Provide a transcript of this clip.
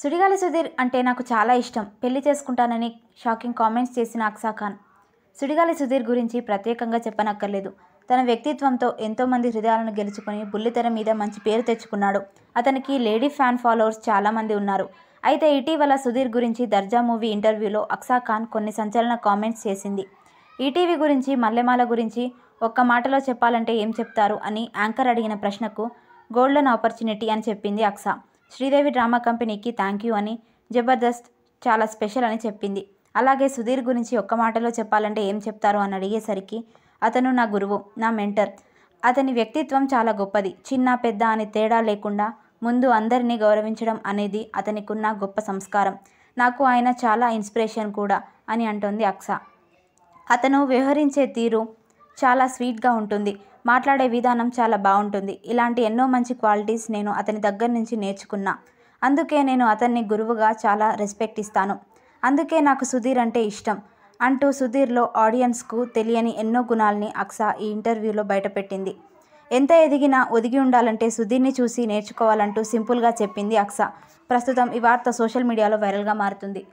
సుడిగాలి సుధీర్ అంటే నాకు చాలా ఇష్టం పెళ్లి చేసుకుంటానని షాకింగ్ కామెంట్స్ చేసిన అక్సా ఖాన్ సుడిగాలి సుధీర్ గురించి ప్రత్యేకంగా చెప్పనక్కర్లేదు తన వ్యక్తిత్వంతో ఎంతోమంది హృదయాలను గెలుచుకొని బుల్లితెర మీద మంచి పేరు తెచ్చుకున్నాడు అతనికి లేడీ ఫ్యాన్ ఫాలోవర్స్ చాలామంది ఉన్నారు అయితే ఇటీవల సుధీర్ గురించి దర్జా మూవీ ఇంటర్వ్యూలో అక్సా ఖాన్ కొన్ని సంచలన కామెంట్స్ చేసింది ఈటీవీ గురించి మల్లెమాల గురించి ఒక్క మాటలో చెప్పాలంటే ఏం చెప్తారు అని యాంకర్ అడిగిన ప్రశ్నకు గోల్డెన్ ఆపర్చునిటీ అని చెప్పింది అక్సా శ్రీదేవి డ్రామా కంపెనీకి థ్యాంక్ యూ అని జబర్దస్త్ చాలా స్పెషల్ అని చెప్పింది అలాగే సుధీర్ గురించి ఒక్క మాటలో చెప్పాలంటే ఏం చెప్తారో అని అడిగేసరికి అతను నా గురువు నా మెంటర్ అతని వ్యక్తిత్వం చాలా గొప్పది చిన్న పెద్ద అని తేడా లేకుండా ముందు అందరినీ గౌరవించడం అనేది అతనికున్న గొప్ప సంస్కారం నాకు ఆయన చాలా ఇన్స్పిరేషన్ కూడా అని అంటుంది అక్స అతను వ్యవహరించే తీరు చాలా స్వీట్గా ఉంటుంది మాట్లాడే విధానం చాలా బాగుంటుంది ఇలాంటి ఎన్నో మంచి క్వాలిటీస్ నేను అతని దగ్గర నుంచి నేర్చుకున్నా అందుకే నేను అతన్ని గురువుగా చాలా రెస్పెక్ట్ ఇస్తాను అందుకే నాకు సుధీర్ అంటే ఇష్టం అంటూ సుధీర్లో ఆడియన్స్కు తెలియని ఎన్నో గుణాలని అక్సా ఈ ఇంటర్వ్యూలో బయటపెట్టింది ఎంత ఎదిగినా ఒదిగి ఉండాలంటే సుధీర్ని చూసి నేర్చుకోవాలంటూ సింపుల్గా చెప్పింది అక్సా ప్రస్తుతం ఈ వార్త సోషల్ మీడియాలో వైరల్గా మారుతుంది